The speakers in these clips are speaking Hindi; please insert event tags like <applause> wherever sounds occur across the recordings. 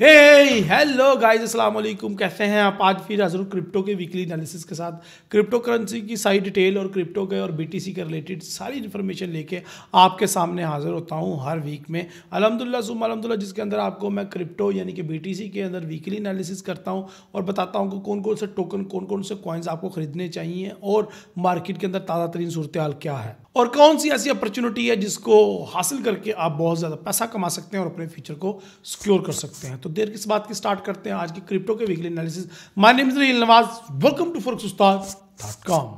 हे हेलो गाइस अस्सलाम वालेकुम कैसे हैं आप आज फिर हजरू क्रिप्टो के वीकली एनालिसिस के साथ क्रिप्टो करेंसी की सारी डिटेल और क्रिप्टो के और बीटीसी के रिलेटेड सारी इन्फॉर्मेशन लेके आपके सामने हाजिर होता हूं हर वीक में अलहमदिल्ला सुम अलहमदिल्ला जिसके अंदर आपको मैं क्रिप्टो यानी कि बी के अंदर वीकली एनालिसिस करता हूँ और बताता हूँ कि कौन कौन से टोकन कौन कौन से कॉइन्स आपको खरीदने चाहिए और मार्केट के अंदर ताज़ा तरीन सूरत क्या है और कौन सी ऐसी अपॉर्चुनिटी है जिसको हासिल करके आप बहुत ज़्यादा पैसा कमा सकते हैं और अपने फ्यूचर को सिक्योर कर सकते हैं तो देर किस बात की स्टार्ट करते हैं आज की क्रिप्टो के weekly analysis my name is Nawaz welcome to for dot com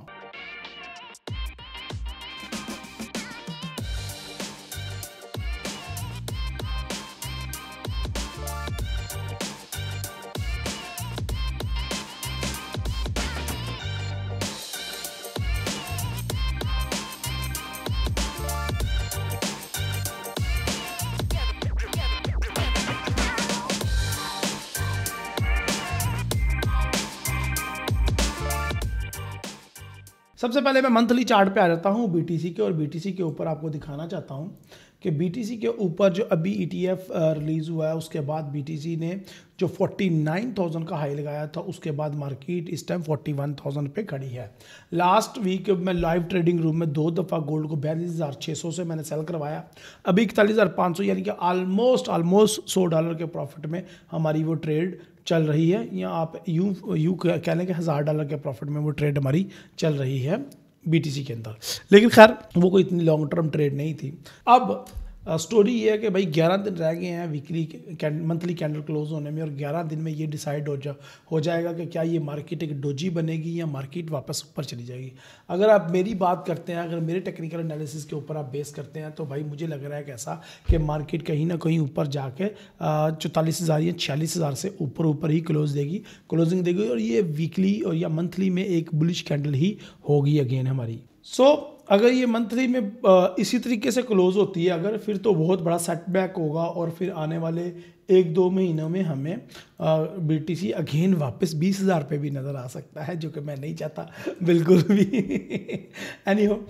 सबसे पहले मैं मंथली चार्ट पे आ जाता हूँ बीटीसी के और बीटीसी के ऊपर आपको दिखाना चाहता हूँ कि बीटीसी के ऊपर जो अभी ईटीएफ e रिलीज़ हुआ है उसके बाद बीटीसी ने जो 49,000 का हाई लगाया था उसके बाद मार्केट इस टाइम 41,000 पे खड़ी है लास्ट वीक मैं लाइव ट्रेडिंग रूम में दो दफ़ा गोल्ड को बयालीस से मैंने सेल करवाया अभी इकतालीस यानी कि ऑलमोस्ट ऑलमोस्ट सौ डॉलर के प्रॉफिट में हमारी वो ट्रेड चल रही है या आप यू यू कह लें कि हज़ार डॉलर के प्रॉफिट में वो ट्रेड हमारी चल रही है बी के अंदर लेकिन खैर वो कोई इतनी लॉन्ग टर्म ट्रेड नहीं थी अब स्टोरी ये है कि भाई ग्यारह दिन रह गए हैं वीकली मंथली कैंडल क्लोज होने में और ग्यारह दिन में ये डिसाइड हो जा हो जाएगा कि क्या ये मार्केट एक डोजी बनेगी या मार्केट वापस ऊपर चली जाएगी अगर आप मेरी बात करते हैं अगर मेरे टेक्निकल एनालिसिस के ऊपर आप बेस करते हैं तो भाई मुझे लग रहा है कि ऐसा कि मार्केट कहीं ना कहीं ऊपर जाके चौतालीस हज़ार या छियालीस हज़ार से ऊपर ऊपर ही क्लोज देगी क्लोजिंग देगी और ये वीकली और या मंथली में एक बुलिश कैंडल ही होगी अगेन हमारी सो so, अगर ये मंथ थ्री में इसी तरीके से क्लोज़ होती है अगर फिर तो बहुत बड़ा सेटबैक होगा और फिर आने वाले एक दो महीनों में हमें बी टी सी अगेन वापस बीस हज़ार पे भी नज़र आ सकता है जो कि मैं नहीं चाहता <laughs> बिल्कुल भी एनी <laughs> हो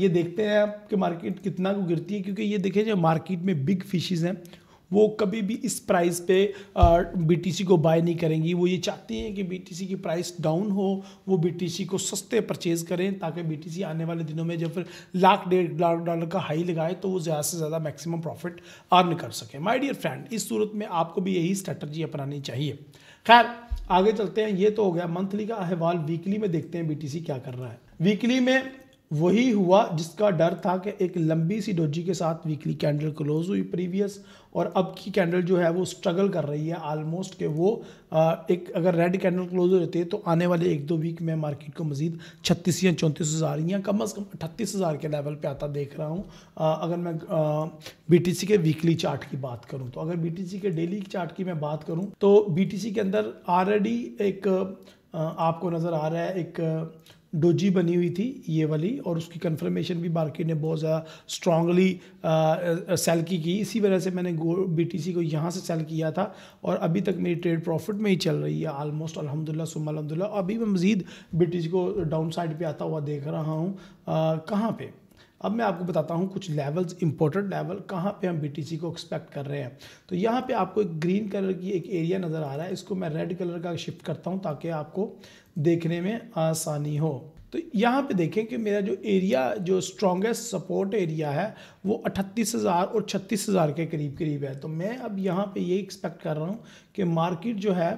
ये देखते हैं कि मार्केट कितना को गिरती है क्योंकि ये देखें जो मार्केट में बिग फिशेज़ हैं वो कभी भी इस प्राइस पे बीटीसी को बाय नहीं करेंगी वो ये चाहती हैं कि बीटीसी की प्राइस डाउन हो वो बीटीसी को सस्ते परचेज़ करें ताकि बीटीसी आने वाले दिनों में जब फिर लाख डेढ़ लाख डॉलर का हाई लगाए तो वो ज़्यादा से ज़्यादा मैक्सिमम प्रॉफिट अर्न कर सकें माई डियर फ्रेंड इस सूरत में आपको भी यही स्ट्रेटजी अपनानी चाहिए खैर आगे चलते हैं ये तो हो गया मंथली का अहवाल वीकली में देखते हैं बी क्या कर रहा है वीकली में वही हुआ जिसका डर था कि एक लंबी सी डोजी के साथ वीकली कैंडल क्लोज हुई प्रीवियस और अब की कैंडल जो है वो स्ट्रगल कर रही है आलमोस्ट के वो एक अगर रेड कैंडल क्लोज हो जाती है तो आने वाले एक दो वीक में मार्केट को मजीद छत्तीस या चौंतीस हज़ार या कम अज़ कम अट्ठतीस हज़ार के लेवल पे आता देख रहा हूँ अगर मैं बी के वीकली चार्ट की बात करूँ तो अगर बी के डेली चार्ट की मैं बात करूँ तो बी के अंदर ऑलरेडी एक आपको नज़र आ रहा है एक डोजी बनी हुई थी ये वाली और उसकी कन्फर्मेशन भी मार्केट ने बहुत ज़्यादा स्ट्रांगली सेल की की इसी वजह से मैंने गो बी को यहाँ से सेल किया था और अभी तक मेरी ट्रेड प्रॉफिट में ही चल रही है आलमोस्ट अलहमदिल्ला सुम अलहमदिल्ला अभी मैं मज़ीद बी को डाउन साइड पर आता हुआ देख रहा हूँ कहाँ पर अब मैं आपको बताता हूँ कुछ लेवल्स इंपॉर्टेंट लेवल कहाँ पे हम बी को एक्सपेक्ट कर रहे हैं तो यहाँ पे आपको एक ग्रीन कलर की एक एरिया नज़र आ रहा है इसको मैं रेड कलर का शिफ्ट करता हूँ ताकि आपको देखने में आसानी हो तो यहाँ पे देखें कि मेरा जो एरिया जो स्ट्रॉन्गेस्ट सपोर्ट एरिया है वो अट्ठतीस हज़ार और छत्तीस हज़ार के करीब करीब है तो मैं अब यहाँ पे ये एक्सपेक्ट कर रहा हूँ कि मार्केट जो है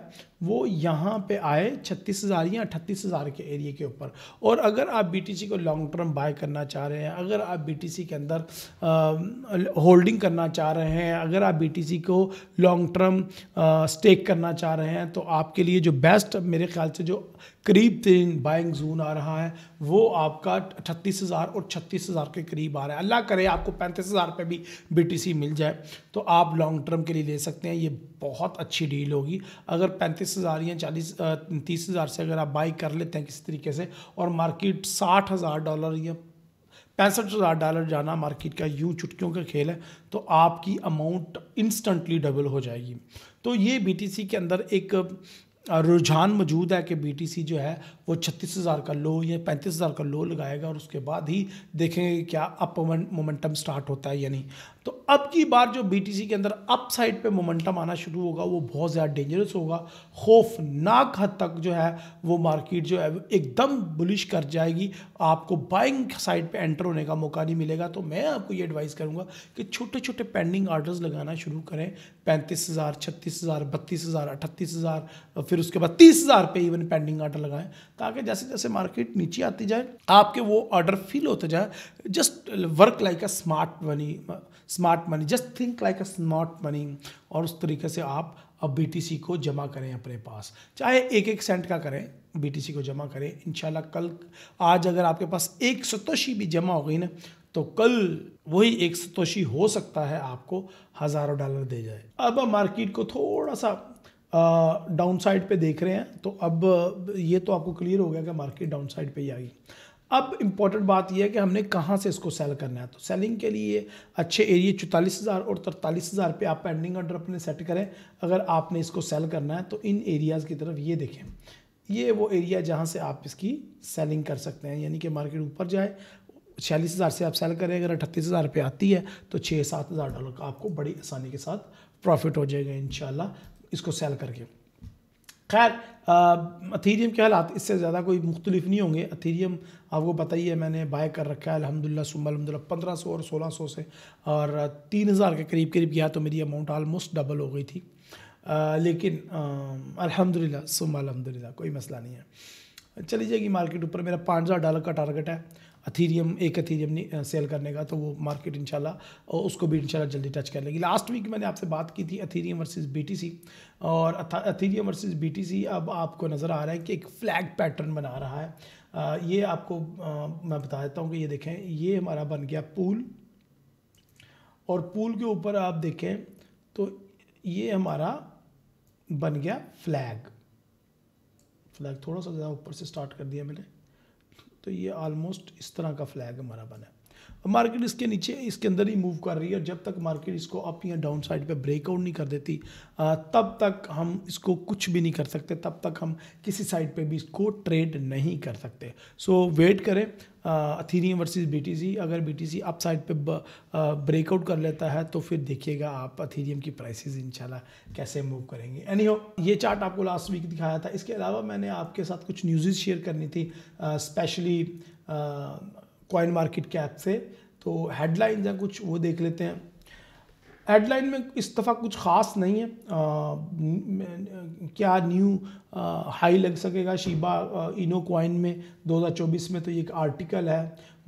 वो यहाँ पे आए छत्तीस हज़ार या अट्ठतीस हज़ार के एरिए के ऊपर और अगर आप बीटीसी को लॉन्ग टर्म बाय करना चाह रहे हैं अगर आप बीटीसी के अंदर होल्डिंग करना चाह रहे हैं अगर आप बीटीसी को लॉन्ग टर्म स्टेक करना चाह रहे हैं तो आपके लिए जो बेस्ट मेरे ख्याल से जो करीब तीन बाइंग जोन आ रहा है वो आपका अट्ठतीस हज़ार और छत्तीस हज़ार के करीब आ रहा है अल्लाह करे आपको पैंतीस हज़ार रुपये भी सी मिल जाए तो आप लॉन्ग टर्म के लिए ले सकते हैं ये बहुत अच्छी डील होगी अगर पैंतीस हज़ार या चालीस तीस हज़ार से अगर आप बाई कर लेते हैं किसी तरीके से और मार्केट साठ हज़ार डॉलर या पैंसठ हज़ार डॉलर जाना मार्केट का यूँ चुटकियों का खेल है तो आपकी अमाउंट इंस्टेंटली डबल हो जाएगी तो ये सी के अंदर एक रुझान मौजूद है कि बीटीसी जो है वो छत्तीस हज़ार का लो या पैंतीस हज़ार का लो लगाएगा और उसके बाद ही देखेंगे क्या अप मोमेंटम स्टार्ट होता है या नहीं तो अब की बार जो बी के अंदर अप साइड पे मोमेंटम आना शुरू होगा वो बहुत ज़्यादा डेंजरस होगा खौफनाक हद तक जो है वो मार्केट जो है एकदम बुलिश कर जाएगी आपको बाइंग साइड पे एंटर होने का मौका नहीं मिलेगा तो मैं आपको ये एडवाइस करूँगा कि छोटे छोटे पेंडिंग आर्डर्स लगाना शुरू करें पैंतीस हज़ार छत्तीस हज़ार बत्तीस हज़ार अठतीस हज़ार फिर उसके बाद तीस हज़ार पे इवन पेंडिंग आर्डर लगाएं ताकि जैसे जैसे मार्केट नीचे आती जाए आपके वो ऑर्डर फिल होते जाए just work like a smart money smart money just think like a smart money और उस तरीके से आप अब बी को जमा करें अपने पास चाहे एक एक सेंट का करें बी को जमा करें इन कल आज अगर आपके पास एक सतोशी भी जमा हो गई ना तो कल वही एक सतोशी हो सकता है आपको हज़ारों डॉलर दे जाए अब मार्केट को थोड़ा सा डाउन साइड पर देख रहे हैं तो अब ये तो आपको क्लियर हो गया कि मार्केट डाउन साइड पर ही आएगी अब इम्पॉर्टेंट बात यह है कि हमने कहाँ से इसको सेल करना है तो सेलिंग के लिए अच्छे एरिए चौतालीस हज़ार और तरतालीस हज़ार पे आप पेंडिंग ऑर्डर अपने सेट करें अगर आपने इसको सेल करना है तो इन एरियाज़ की तरफ ये देखें ये वो एरिया जहाँ से आप इसकी सेलिंग कर सकते हैं यानी कि मार्केट ऊपर जाए छियालीस हज़ार से आप सेल करें अगर अठतीस हज़ार रुपये आती है तो छः सात हज़ार डॉलर का आपको बड़ी आसानी के साथ प्रॉफिट हो जाएगा इन इसको सेल करके खैर अथीरियम के हालात इससे ज़्यादा कोई मुख्तलिफ नहीं होंगे अथीरियम आपको पता ही है मैंने बाय कर रखा है अलहमदिल्ला सुबह अलहमदिल्ला पंद्रह सौ और सोलह सौ से और तीन हज़ार के करीब करीब गया तो मेरी अमाउंट आलमोस्ट डबल हो गई थी आ, लेकिन अलहमदिल्ला सुबह अलहमदिल्ला कोई मसला नहीं है चली जाएगी मार्केट ऊपर मेरा पाँच हज़ार डॉलर का टारगेट है अथीरियम एक अथीरियम सेल करने का तो वो मार्केट इंशाल्लाह उसको भी इंशाल्लाह जल्दी टच कर लेगी लास्ट वीक मैंने आपसे बात की थी अथीरियम वर्सेस बीटीसी और अथीरियम वर्सेस बीटीसी अब आपको नज़र आ रहा है कि एक फ्लैग पैटर्न बना रहा है ये आपको मैं बता देता हूँ कि ये देखें ये हमारा बन गया पूल और पूल के ऊपर आप देखें तो ये हमारा बन गया फ्लैग फ्लैग थोड़ा सा ज़्यादा ऊपर से स्टार्ट कर दिया मैंने तो ये आलमोस्ट इस तरह का फ्लैग हमारा बना है मार्केट इसके नीचे इसके अंदर ही मूव कर रही है और जब तक मार्केट इसको अप या डाउन साइड पर ब्रेकआउट नहीं कर देती तब तक हम इसको कुछ भी नहीं कर सकते तब तक हम किसी साइड पे भी इसको ट्रेड नहीं कर सकते सो so, वेट करें अथीरियम वर्सेस बीटीसी अगर बीटीसी अप साइड पर ब्रेकआउट कर लेता है तो फिर देखिएगा आप अथीरियम की प्राइसेस इंशाल्लाह कैसे मूव करेंगे एनी हो ये चार्ट आपको लास्ट वीक दिखाया था इसके अलावा मैंने आपके साथ कुछ न्यूज़ शेयर करनी थी स्पेशली कॉइन मार्केट कैप से तो हेडलाइन या कुछ वो देख लेते हैं हेडलाइन में इस दफ़ा कुछ ख़ास नहीं है आ, क्या न्यू हाई लग सकेगा शिबा इनो कॉइन में 2024 में तो ये एक आर्टिकल है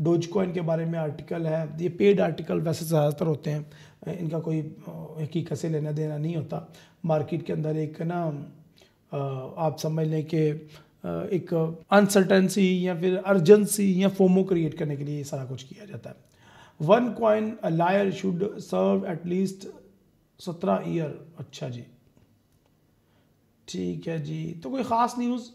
डोज कॉइन के बारे में आर्टिकल है ये पेड आर्टिकल वैसे ज़्यादातर होते हैं इनका कोई हकीकत से लेना देना नहीं होता मार्केट के अंदर एक ना आप समझ लें कि एक अनसर्टेंसी या फिर अर्जेंसी या फोमो क्रिएट करने के लिए ये सारा कुछ किया जाता है one coin a lawyer should serve at least सत्रह ईयर अच्छा जी ठीक है जी तो कोई ख़ास न्यूज़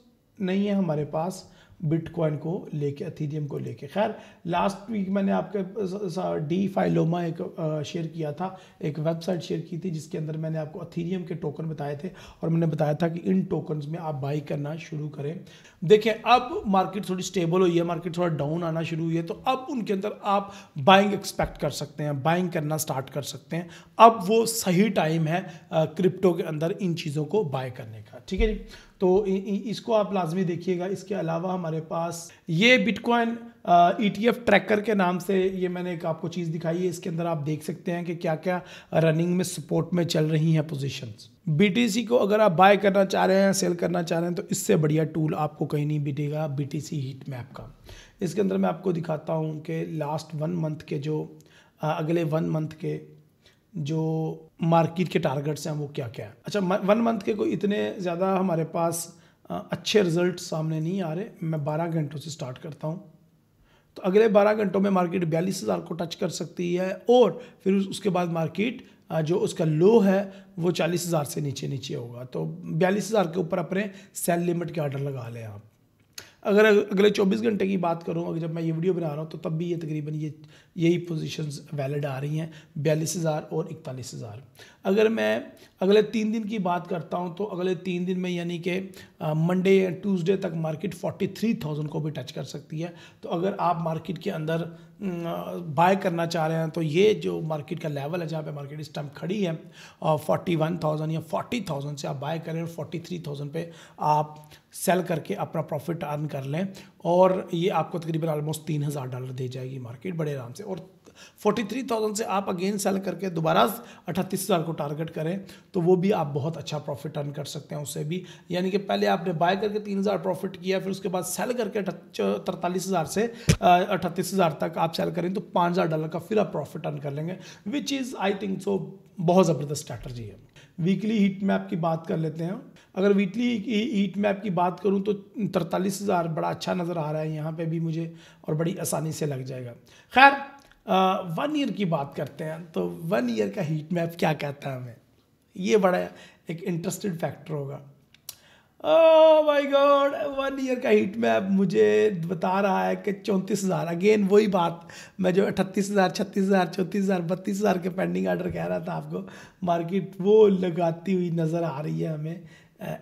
नहीं है हमारे पास बिटकॉइन को लेके अथीरियम को लेके खैर लास्ट वीक मैंने आपके डी फाइलोमा एक शेयर किया था एक वेबसाइट शेयर की थी जिसके अंदर मैंने आपको अथीरियम के टोकन बताए थे और मैंने बताया था कि इन टोकन में आप बाई करना शुरू करें देखें अब मार्केट थोड़ी स्टेबल हुई है मार्केट थोड़ा डाउन आना शुरू हुई है तो अब उनके अंदर आप बाइंग एक्सपेक्ट कर सकते हैं बाइंग करना स्टार्ट कर सकते हैं अब वो सही टाइम है क्रिप्टो के अंदर इन चीज़ों को बाय करने का ठीक है जी तो इसको आप लाजमी देखिएगा इसके अलावा हमारे पास ये bitcoin E T F tracker के नाम से ये मैंने एक आपको चीज़ दिखाई है इसके अंदर आप देख सकते हैं कि क्या क्या रनिंग में सपोर्ट में चल रही हैं टी सी को अगर आप बाय करना चाह रहे हैं सेल करना चाह रहे हैं तो इससे बढ़िया टूल आपको कहीं नहीं बिटेगा सी हीट मैप का इसके अंदर मैं आपको दिखाता हूँ कि लास्ट वन मंथ के जो अगले वन मंथ के जो मार्केट के टारगेट्स हैं वो क्या क्या है अच्छा वन मंथ के कोई इतने ज़्यादा हमारे पास अच्छे रिजल्ट सामने नहीं आ रहे मैं बारह घंटों से स्टार्ट करता हूँ तो अगले बारह घंटों में मार्केट बयालीस हज़ार को टच कर सकती है और फिर उसके बाद मार्केट जो उसका लो है वो चालीस हज़ार से नीचे नीचे होगा तो बयालीस हज़ार के ऊपर अपने सेल लिमिट के आर्डर लगा लें आप अगर अगले 24 घंटे की बात करूँ अगर जब मैं ये वीडियो बना रहा हूँ तो तब भी ये तकरीबन ये यही पोजीशंस वैलिड आ रही हैं बयालीस हज़ार और इकतालीस हज़ार अगर मैं अगले तीन दिन की बात करता हूँ तो अगले तीन दिन में यानी कि मंडे या ट्यूसडे तक मार्केट 43,000 को भी टच कर सकती है तो अगर आप मार्केट के अंदर बाय करना चाह रहे हैं तो ये जो मार्केट का लेवल है जहाँ पे मार्केट इस टाइम खड़ी है और फोर्टी वन थाउजेंड या फोर्टी थाउजेंड से आप बाय करें और फोर्टी थ्री थाउजेंड पर आप सेल करके अपना प्रॉफिट अर्न कर लें और ये आपको तकरीबन ऑलमोस्ट तीन हज़ार डॉलर दे जाएगी मार्केट बड़े आराम से और फोर्टी थ्री थाउजेंड से आप अगेन सेल करके दोबारा अट्ठतीस हज़ार को टारगेट करें तो वो भी आप बहुत अच्छा प्रॉफिट अर्न कर सकते हैं उससे भी यानी कि पहले आपने बाय करके तीन हज़ार प्रॉफिट किया फिर उसके बाद सेल करके तरतालीस हज़ार से अट्ठतीस हज़ार तक आप सेल करें तो पाँच हज़ार डॉलर का फिर आप प्रॉफिट अर्न कर लेंगे which is I think so बहुत ज़बरदस्त स्ट्रैटर्जी है वीकली हीट मैप की बात कर लेते हैं अगर वीकली हीट मैप की बात करूं तो तरतालीस हज़ार बड़ा अच्छा नज़र आ रहा है यहाँ पे भी मुझे और बड़ी आसानी से लग जाएगा खैर वन ईयर की बात करते हैं तो वन ईयर का हीट मैप क्या कहता है हमें ये बड़ा एक इंटरेस्टेड फैक्टर होगा माय गॉड वन ईयर का हीट मैप मुझे बता रहा है कि चौंतीस हज़ार अगेन वही बात मैं जो अठतीस हज़ार छत्तीस हज़ार चौंतीस हज़ार बत्तीस हज़ार के पेंडिंग आर्डर कह रहा था आपको मार्केट वो लगाती हुई नज़र आ रही है हमें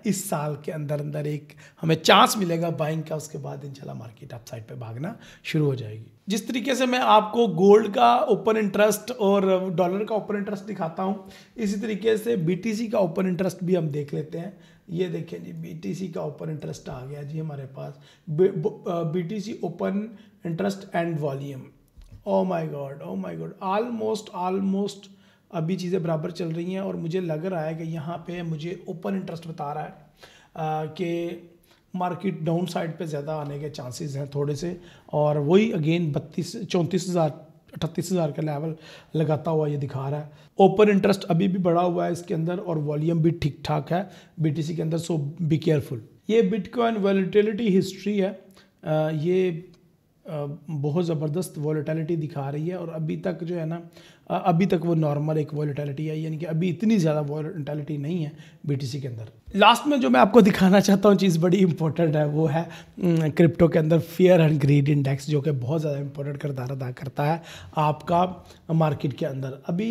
इस साल के अंदर अंदर एक हमें चांस मिलेगा बाइंग का उसके बाद इंशाल्लाह मार्केट अप साइड पे भागना शुरू हो जाएगी जिस तरीके से मैं आपको गोल्ड का ओपन इंटरेस्ट और डॉलर का ओपन इंटरेस्ट दिखाता हूँ इसी तरीके से बीटीसी का ओपन इंटरेस्ट भी हम देख लेते हैं ये देखें जी बीटीसी का ओपन इंटरेस्ट आ गया जी हमारे पास BTC open interest and volume oh my god oh my god almost almost अभी चीज़ें बराबर चल रही हैं और मुझे लग रहा है कि यहाँ पे मुझे ओपन इंटरेस्ट बता रहा है कि मार्केट डाउन साइड पर ज़्यादा आने के चांसेस हैं थोड़े से और वही अगेन बत्तीस चौंतीस हज़ार अठतीस हज़ार का लेवल लगाता हुआ ये दिखा रहा है ओपन इंटरेस्ट अभी भी बढ़ा हुआ है इसके अंदर और वॉल्यूम भी ठीक ठाक है बी के अंदर सो बी केयरफुल ये बिटकॉइन वॉलीटिलिटी हिस्ट्री है आ, ये बहुत ज़बरदस्त वॉलीटिलिटी दिखा रही है और अभी तक जो है ना अभी तक वो नॉर्मल एक वॉलीटैलिटी है यानी कि अभी इतनी ज़्यादा वॉलीटैलिटी नहीं है बी के अंदर लास्ट में जो मैं आपको दिखाना चाहता हूँ चीज़ बड़ी इंपॉर्टेंट है वो है क्रिप्टो के अंदर फेयर एंड ग्रीड इंडेक्स जो कि बहुत ज़्यादा इंपॉर्टेंट करदार अदा करता है आपका मार्केट के अंदर अभी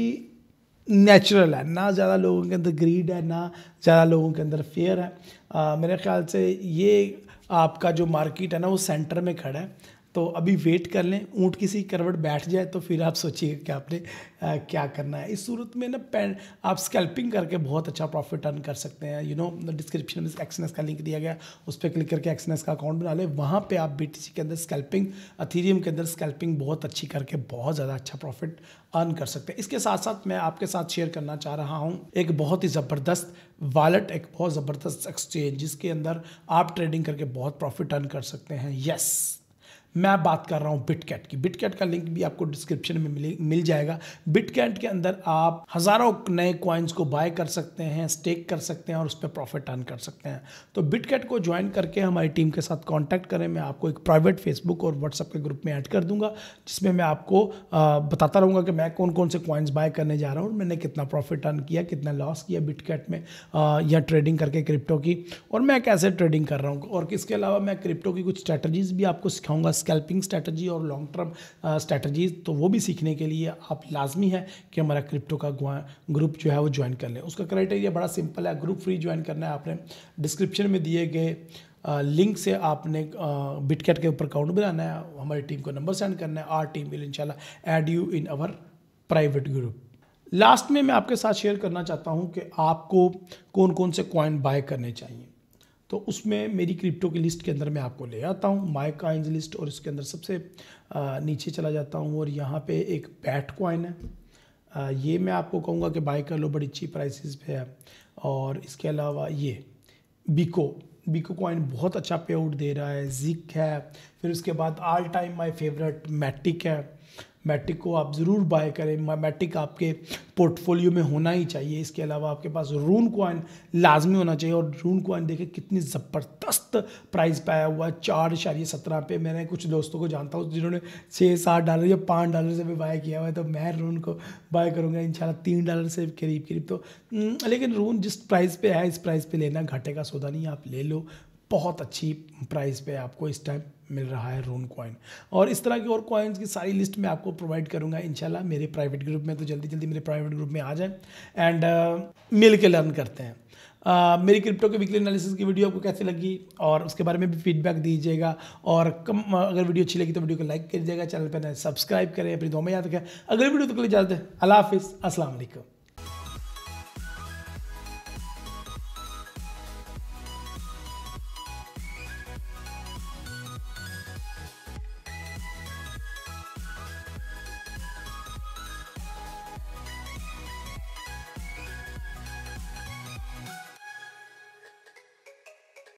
नेचुरल है ना ज़्यादा लोगों के अंदर ग्रीड है ना ज़्यादा लोगों के अंदर फेयर है आ, मेरे ख्याल से ये आपका जो मार्केट है ना वो सेंटर में खड़ा है तो अभी वेट कर लें ऊँट किसी करवट बैठ जाए तो फिर आप सोचिएगा कि आपने आ, क्या करना है इस सूरत में ना पैन आप स्कैल्पिंग करके बहुत अच्छा प्रॉफिट अर्न कर सकते हैं यू नो डिस्क्रिप्शन में एक्सनेस का लिंक दिया गया उस पर क्लिक करके एक्सनेस का अकाउंट बना लें वहाँ पर आप बी के अंदर स्कैल्पिंग अथीरियम के अंदर स्कैल्पिंग बहुत अच्छी करके बहुत ज़्यादा अच्छा प्रॉफिट अर्न कर सकते हैं इसके साथ साथ मैं आपके साथ शेयर करना चाह रहा हूँ एक बहुत ही ज़बरदस्त वॉलेट एक बहुत ज़बरदस्त एक्सचेंज जिसके अंदर आप ट्रेडिंग करके बहुत प्रॉफिट अर्न कर सकते हैं यस मैं बात कर रहा हूँ बिटकैट की बिटकैट का लिंक भी आपको डिस्क्रिप्शन में मिले मिल जाएगा बिटकैट के अंदर आप हज़ारों नए कॉइन्स को बाय कर सकते हैं स्टेक कर सकते हैं और उस पर प्रॉफिट अर्न कर सकते हैं तो बिटकैट को ज्वाइन करके हमारी टीम के साथ कॉन्टैक्ट करें मैं आपको एक प्राइवेट फेसबुक और व्हाट्सअप के ग्रुप में ऐड कर दूंगा जिसमें मैं आपको बताता रहूँगा कि मैं कौन कौन से कॉइन्स बाय करने जा रहा हूँ मैंने कितना प्रॉफिट अर्न किया कितना लॉस किया बिटकैट में या ट्रेडिंग करके क्रिप्टो की और मैं कैसे ट्रेडिंग कर रहा हूँ और इसके अलावा मैं क्रिप्टो की कुछ स्ट्रैटेजीज भी आपको सिखाऊंगा स्कैल्पिंग स्ट्रैटेजी और लॉन्ग टर्म स्ट्रैटी तो वो भी सीखने के लिए आप लाजमी है कि हमारा क्रिप्टो का ग्रुप जो है वो ज्वाइन कर लें उसका क्राइटेरिया बड़ा सिंपल है ग्रुप फ्री ज्वाइन करना है आपने डिस्क्रिप्शन में दिए गए लिंक uh, से आपने बिटकेट uh, के ऊपर अकाउंट बनाना है हमारी टीम को नंबर सेंड करना है आर टीम विल इनशाला add you in our private group last में मैं आपके साथ शेयर करना चाहता हूँ कि आपको कौन कौन से कॉइन बाय करने चाहिए तो उसमें मेरी क्रिप्टो की लिस्ट के अंदर मैं आपको ले आता हूँ माई काइंस लिस्ट और इसके अंदर सबसे नीचे चला जाता हूँ और यहाँ पे एक बैट कॉइन है ये मैं आपको कहूँगा कि बाई कर लो बड़ी अच्छी प्राइसिस पे है और इसके अलावा ये बिको बिको कॉइन बहुत अच्छा पे आउट दे रहा है जिक है फिर उसके बाद all time my favourite Matic है मैट्रिक को आप ज़रूर बाय करें मैट्रिक आपके पोर्टफोलियो में होना ही चाहिए इसके अलावा आपके पास रून कॉइन लाजमी होना चाहिए और रून कॉइन देखें कितनी ज़बरदस्त प्राइस पाया हुआ है चार इशारे सत्रह पे मैंने कुछ दोस्तों को जानता हूँ जिन्होंने छः सात डॉलर या पाँच डॉलर से भी बाय किया हुआ है तो मैं रून को बाय करूँगा इन तीन डॉलर से करीब करीब तो हम्म, लेकिन रून जिस प्राइस पर है इस प्राइस पर लेना घाटे का सौदा नहीं आप ले लो बहुत अच्छी प्राइस पर आपको इस टाइम मिल रहा है रोन कॉइन और इस तरह के और कॉइन्स की सारी लिस्ट मैं आपको प्रोवाइड करूंगा इंशाल्लाह मेरे प्राइवेट ग्रुप में तो जल्दी जल्दी मेरे प्राइवेट ग्रुप में आ जाए एंड uh, मिल के लर्न करते हैं Uh, मेरी क्रिप्टो के वीकली एनालिसिस की वीडियो आपको कैसी लगी और उसके बारे में भी फीडबैक दीजिएगा और कम uh, अगर वीडियो अच्छी लगी तो वीडियो को लाइक कर दीजिएगा चैनल पर नए सब्सक्राइब करें अपनी दो में याद रखें अगले वीडियो तो कल जाते हैं अला हाफिज़ असल